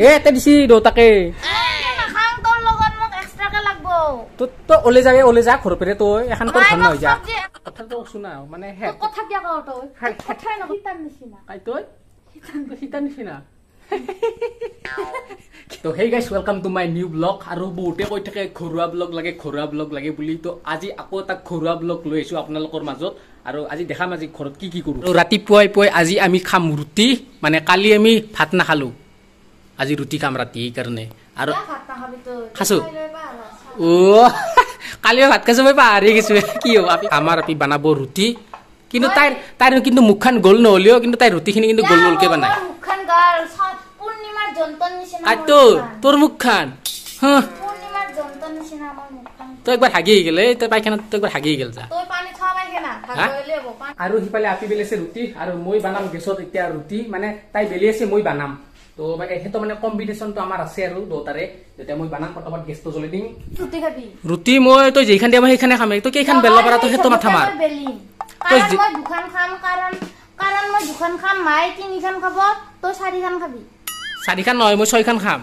Eh, tadi sih do tak eh. Eh, kan tuh lo kan mau ekstra ke lagbo. Tuh tuh oleh saya oleh saya kurang pilih tuh, ya kan tuh kan mau jah. Kita tuh suka, mana he? Kau tak jah kau tuh? Kau tak nak hitam di sini? Kau tuh? Hitam tuh hitam di sini. तो hey guys welcome to my new blog आरो बोटे कय थके खोरुआ blog लागे खोरुआ blog लागे बुली तो আজি আকো তা খোরুয়া ব্লগ লৈছো আপোনালোকৰ মাজত আৰু আজি দেখা মাজি খৰত কি কি কৰো তো ৰাতি পুৱাই পুৱাই আজি আমি খাম ৰুটি মানে কালি আমি ভাত না খালো আজি ৰুটি খাম ৰাতি সেইকাৰণে আৰু খাচো অ' কালিও ভাত খাইছো মই পাহৰি গৈছো কি হ'ব আমাৰ আপি বনাব ৰুটি কিন্তু তাইৰ তাইৰ কিন্তু মুখখন গ'ল নহ'লেও কিন্তু তাইৰ ৰুটিখিনি কিন্তু গ'ল গ'লকে বনাই কাইটো তোৰ মুখখন তই একবাৰ হাগি আহি গলে তই পাইখানাত তই একবাৰ হাগি আহি গল যা আৰু সিফালে আপি বেলেছে ৰুটি আৰু মই বানাম গেছত এতিয়া ৰুটি মানে তাই বেলি আছে মই বানাম তো সেইটো মানে কম্বিনেশ্যনটো আমাৰ আছে আৰু দুটাৰে যেতিয়া মই বানাম পটাপট গেছটো জ্বলি দিম ৰুটি খাবি ৰুটি মই তই যেইখান দিয়া সেইখানে খামে তই কেইখান বেলা পাৰা তই সেইটো মাথা মাৰ মই দুখন খাম কাৰণ কাৰণ মই দুখন খাম মাই তিনিখান খাব তই চাৰিখান খাবি চাৰিখান নহয় মই ছয়খান খাম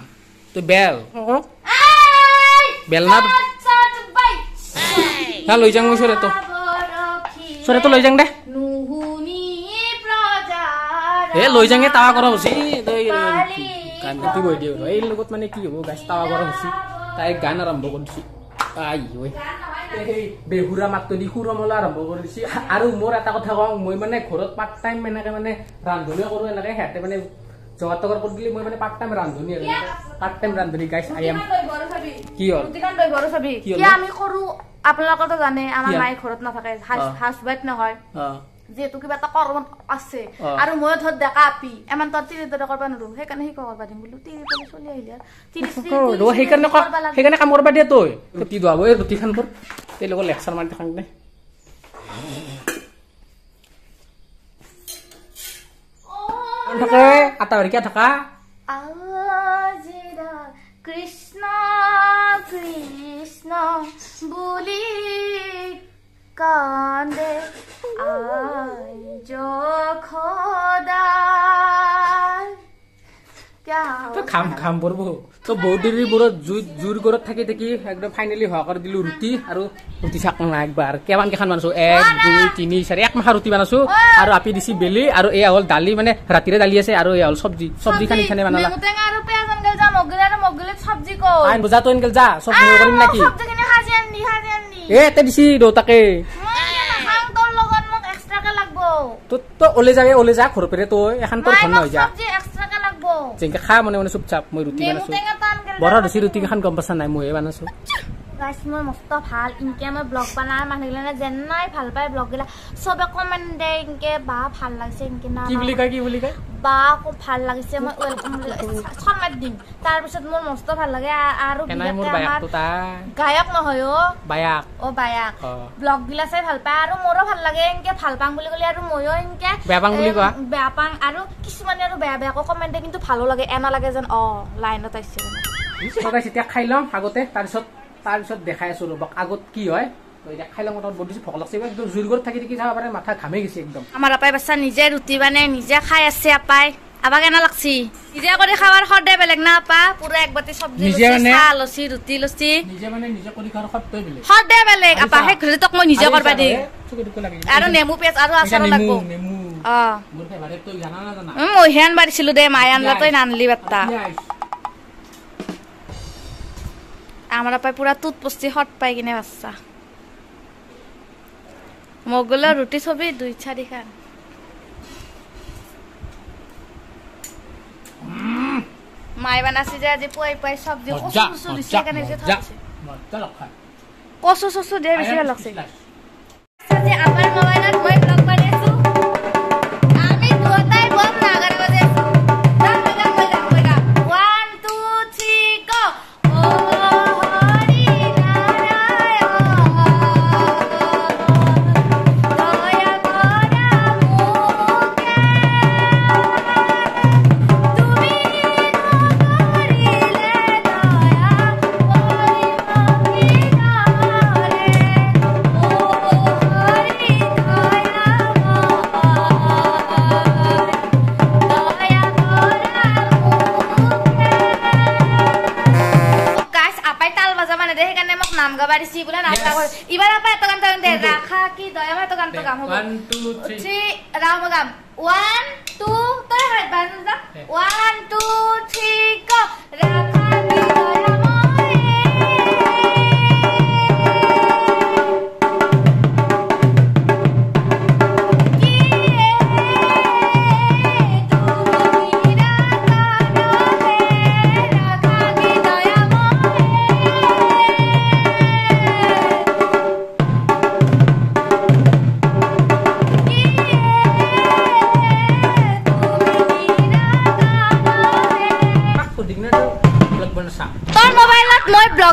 তই বেল বেল হ্যাঁ লৈ যাং মই চৰে তো চৰে তো লৈ যাং দে এ লৈ যাংগে তাৱা কৰ বুজি গানটি কৈ দিওঁ এই লগত মানে কি হ'ব গাছ টাৱা কৰা হৈছে তাই গান আৰম্ভ কৰিছে আই সেই বেহুৰা মাতলি সুৰমলা আৰম্ভ কৰিছে আৰু মোৰ এটা কথা কওঁ মই মানে ঘৰত পাৰ্ট টাইম এনেকে মানে ৰান্ধনীয়ে কৰোঁ এনেকে সিহঁতে মানে যোগাযোগৰ কৰি দিলে মই মানে পাৰ্ট টাইম ৰান্ধনি আৰু পাৰ্ট টাইম ৰান্ধনি গাইছ আই এম কি হ'ল আমি কৰো আপোনালোকৰ জানে আমাৰ মায়ে ঘৰত নাথাকে হাউচ ৱাইফ নহয় যিহেতু কিবা এটা কৰ্ম আছে আৰু মই ধৰ ডেকা আপি এমান তই তিৰি দৰে কৰিব নোৱাৰো সেইকাৰণে সি কৰিব দিম বোলো তিৰি তলি চলি আহিলে আৰু সেইকাৰণে কাম কৰিব দিয়ে তই ৰুটি ধুৱাব এই ৰুটিখন তোৰ তেওঁ লগত লেকচাৰ মাৰি দেখাং নে কৃষ্ণ কৃষ্ণ বুলি 就可 তই খাম খাম পাৰিব তই বৌদিৰিবোৰত জুই জুইৰ ঘৰত থাকি থাকি একদম ফাইনেলি হোৱা কৰি দিলো ৰুটি আৰু ৰুটি চাক একবাৰ কেমান কেইখন বনাইছো এক দুই তিনি চাৰি এক মাহৰ ৰুটি বনাইছো আৰু আপি দিছি বেলি আৰু এয়া হ'ল দালি মানে ৰাতিৰে দালি আছে আৰু এয়া হ'ল চব্জি চব্জি খান ইখানে বনালা আন বজা তই এনেকে যা চব্জি কৰিম নেকি এ তে দিছি দেউতাকে তো তো ওলে যা ওলে যা ঘর পেরে তো এখন তোর যা জিঙ্কা খা মানে মানে চুপচাপ মই রুটি বানাছো বড় রুটি রুটি খান গম পাসা নাই মই বনাইছো গাইছ মই মস্ত ভাল এনেকৈ মই ব্লগ বনাই মানুহগিলা যেনাই ভাল পায় ব্লগগিলা চবে কমেণ্ট দে এনেকৈ বা ভাল লাগিছে এনেকৈ না বুলি কয় কি বুলি কয় বা খুব ভাল লাগিছে মই ৱেলকাম সন্মাত দিম তাৰপিছত মোৰ মস্ত ভাল লাগে আৰু গায়ক নহয় অ' বায়াক অ' বায়াক ব্লগগিলা চাই ভাল পায় আৰু মোৰো ভাল লাগে এনেকৈ ভাল পাং বুলি ক'লে আৰু ময়ো এনেকৈ বেয়া পাং বুলি কোৱা বেয়া পাওঁ আৰু কিছুমানে আৰু বেয়া বেয়াকো কমেণ্ট দে কিন্তু ভালো লাগে এনা লাগে যেন অ' লাইনত আহিছে এতিয়া খাই ল'ম আগতে পিছত তাৰপিছত দেখাই আছো ৰবক আগত কি হয় মহিয়ান বাঢ়িছিলো দে মায়ান তই নানলি বাৰ্তা আমরা পাই পুরা তুত পস্তি হট পাই কিনে বাচ্চা মগুলো রুটি ছবি দুই চারি খান মাই বানাছি যে আজি পুয়াই পুয়াই সবজি কসু কসু দিছে কেন যে থাকছে কসু কসু দিয়ে বেশি ভালো লাগছে Chào mừng cảm One, two Tôi hỏi bạn two, three, go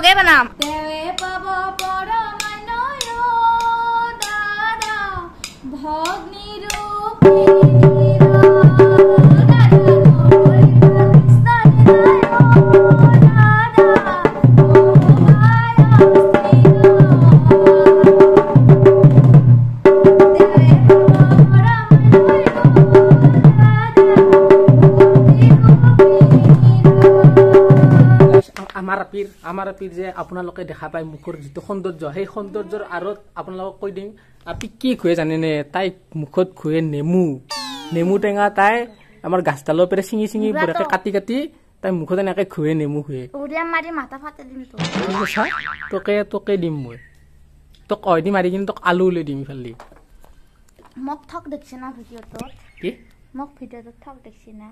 গে বানাম পাব পরমানয় দাদা ভগ্নী রূপী আমাৰ আপিৰ আমাৰ আপিৰ যে আপোনালোকে দেখা পায় মুখৰ যিটো সৌন্দৰ্য সেই সৌন্দৰ্যৰ আঁৰত আপোনালোকক কৈ দিম আপি কি খুৱে জানেনে তাই মুখত খুৱে নেমু নেমু টেঙা তাই আমাৰ গাছডালৰ পৰা চিঙি চিঙি বুঢ়াকে কাটি কাটি তাই মুখত এনেকে খুৱে নেমু খুৱে তোকে তোকে দিম মই তোক অহেদি মাৰি কিনে তোক আলু উলিয়াই দিম ইফালে মোক ঠক দেখিছে না ভিডিঅ'টোত কি মোক ভিডিঅ'টোত ঠক দেখিছে না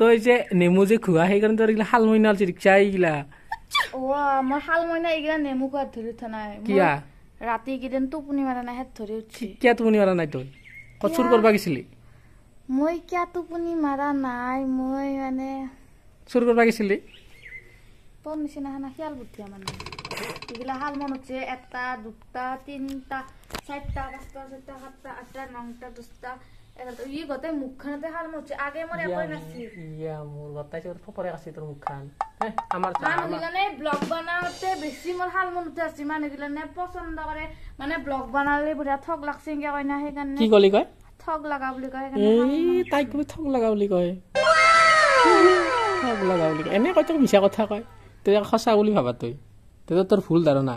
তই যে নেমু যে খুওৱা সেইকাৰণে তোৰ এইগিলা শালমইনা হৈছে ৰিক্সা এইগিলা মই শালমইনা এইগিলা নেমু খোৱাত ধৰি উঠা নাই কিয়া ৰাতি কেইদিন টোপনি মাৰা নাই হেঁত ধৰি উঠি কিয়া টোপনি মাৰা নাই তই কচুৰ কৰিব গৈছিলি মই কিয়া টোপনি মাৰা নাই মই মানে চুৰ কৰিব গৈছিলি তোৰ নিচিনা হেনা শিয়াল বুদ্ধি মানে এইগিলা শাল মন হৈছে এটা দুটা তিনিটা চাৰিটা পাঁচটা ছয়টা সাতটা আঠটা নটা দহটা ইয়ে গোটেই মুখখনতে খাল মুচি আগে মোৰ একোৱে নাছিল ইয়া মোৰ গোটাইছে গোটেই ফপৰে কাছে তোৰ মুখখন সঁচা বুলি ভাবা তই তেতিয়া তোৰ ভুল ধাৰণা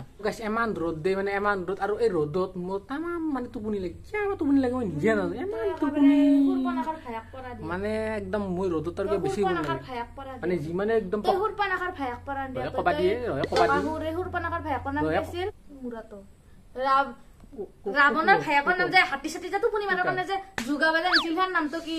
এমান ৰ'দ দেই মানে এমান ৰ'দ আৰু এই ৰ'দত মোৰ তামাম মানে টোপনি লাগে কিয় আমাৰ টোপনি লাগে মই নিজে নাজানো ইমান টোপনি মানে একদম মই ৰ'দত আৰু বেছি মানে যিমানে একদম কবা দিয়ে কবা দিয়ে ৰাৱণৰ ভায়েকৰ নাম যে হাতী চাতি যে টোপনি মানুহৰ কাৰণে যে যোগা বাজে হৈছিল সেই নামটো কি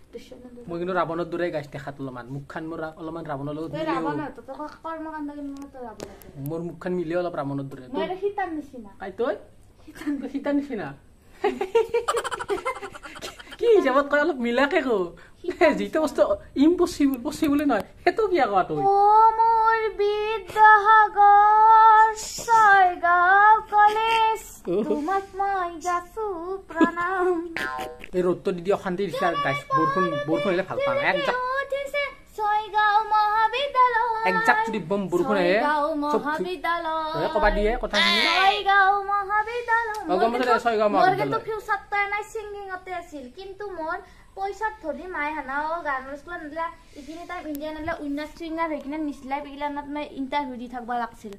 মই কিন্তু ৰাৱণৰ দূৰে গাইছো দেখাত অলপমান মুখখন মোৰ অলপমান ৰাৱণৰ লগত মোৰ মুখখন মিলে অলপ ৰাৱণৰ দূৰে সীতাৰ নিচিনা কি হিচাপত কয় অলপ মিলাকে কওঁ যিটো বস্তু ইম্পচিবল পচিবলে নহয় সেইটো কি আকৌ তই মোৰ বিদ্যাসাগৰ ছয়গাঁও কলেজ তোমাক মই যাচো প্ৰণাম এই ৰ'দটো দি অশান্তি দিছে আৰু বৰষুণ বৰষুণ হলে ভাল পাওঁ একদম এক্সাক্ট যদি বম বৰষুণে কবা দিয়ে কথাখিনি কিন্তু মোৰ পইচাত থলি মায়ে হানা অ' গানৰ স্কুলত নিদিলা এইখিনি তাই ইণ্ডিয়ান নিদিলা উইনাৰ চুইনাৰ হৈ কিনে নিচিলাই পিকিলানত মই ইণ্টাৰভিউ দি থাকিব লাগিছিল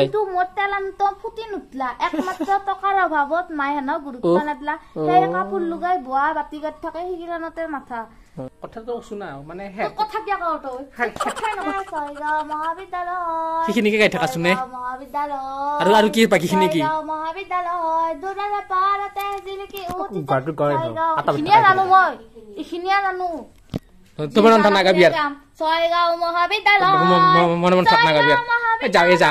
কিন্তু মোৰ টেলেণ্ট ফুটি নুঠিলা একমাত্ৰ টকাৰ অভাৱত মায়ে হানাও গুৰুত্ব নাদিলা সেই কাপোৰ লগাই বোৱা বাতি গাত থাকে সেইকিলানতে মাথা কথাটো শুনা মানে সেইখিনি থাকা শুনে যাওঁ যা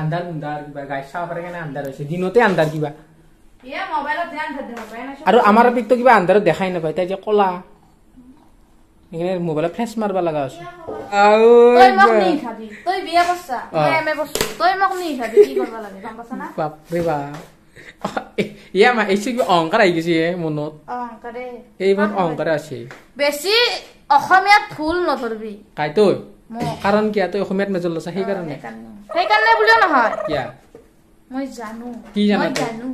আন্ধাৰ নুন্ধাৰ কিবা গাড়ী চাব পাৰে কাৰণে আন্ধাৰ হৈছে দিনতে আন্ধাৰ কিবা আৰু আমাৰ পিকটো কিবা আন্ধাৰত দেখাই নাপায় তাই যে কলা মোবাইলত ফ্লেছ মাৰিব লগা হৈছে অহংকাৰ আহি গৈছে মনত এইবাৰ অহংকাৰ আছে বেছি অসমীয়াত ফুল নধৰবি কাৰণ কি তই অসমীয়াত মেজৰ লৈছা সেইকাৰণে সেইকাৰণে বুলিও নহয় মই জানো কি জানো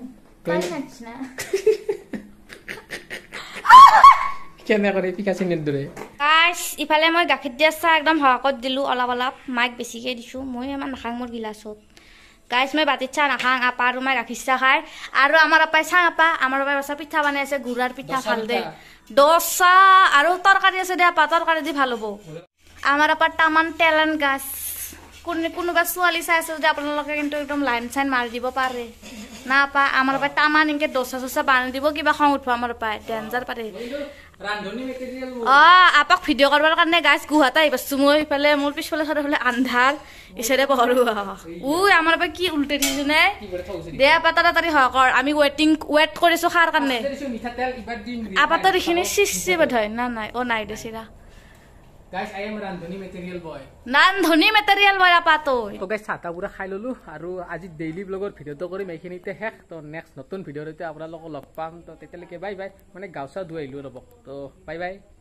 ইফালে মই গাখীৰ দিয়া চাহ একদম সহাকত দিলোঁ অলপ অলপ মাইক বেছিকৈ দিছোঁ মই আমাৰ নাখাং মোৰ গিলাচত গাইছ মই বাতিত চাহ নাখাং আপা আৰু মই গাখীৰ চাহ খাই আৰু আমাৰ আপাই চাহ আপা আমাৰ আপাই বাচ্ছা পিঠা বনাই আছে গুড়াৰ পিঠা ভাল দে দহ আৰু তৰকাৰী আছে দে আপা তৰকাৰী দি ভাল হ'ব আমাৰ আপাৰ তামান টেলেণ্ট গাছ কোন কোনোবা ছোৱালী চাই আছে যদি আপোনালোকে কিন্তু একদম লাইন চাইন মাৰি দিব পাৰে না পা আমাৰ পৰা তামান এনেকে দচা চচা বান্ধি দিব কিবা খং উঠব আমাৰ পৰা ডেঞ্জাৰ পাৰে অ আপাক ভিডিঅ' কৰবাৰ কাৰণে গাছ গুহাত আহি পাইছো মই ইফালে মোৰ পিছফালে চাৰে ফালে আন্ধাৰ ইচাৰে পহৰো ও আমাৰ পৰা কি উল্টে দিছো নে দে আপা তাৰাতাৰি হওক আমি ৱেটিং ৱেট কৰিছো খাৰ কাৰণে আপাতৰ এইখিনি চিচি বোধ হয় না নাই অ নাই দে চিৰা নানধনী মেটেৰিয়েল বয়া পাতো গাইছ চাহটা পুৰা খাই ললো আৰু আজি ডেইলি ব্লগৰ ভিডিঅ'টো কৰিম এইখিনিতে শেষ তো নেক্সট নতুন ভিডিঅ'ত আপোনালোকক লগ পাম তো তেতিয়ালৈকে বাই বাই মানে গাওঁ চাহ ধুৱাই আহিলো ৰ'ব তো বাই বাই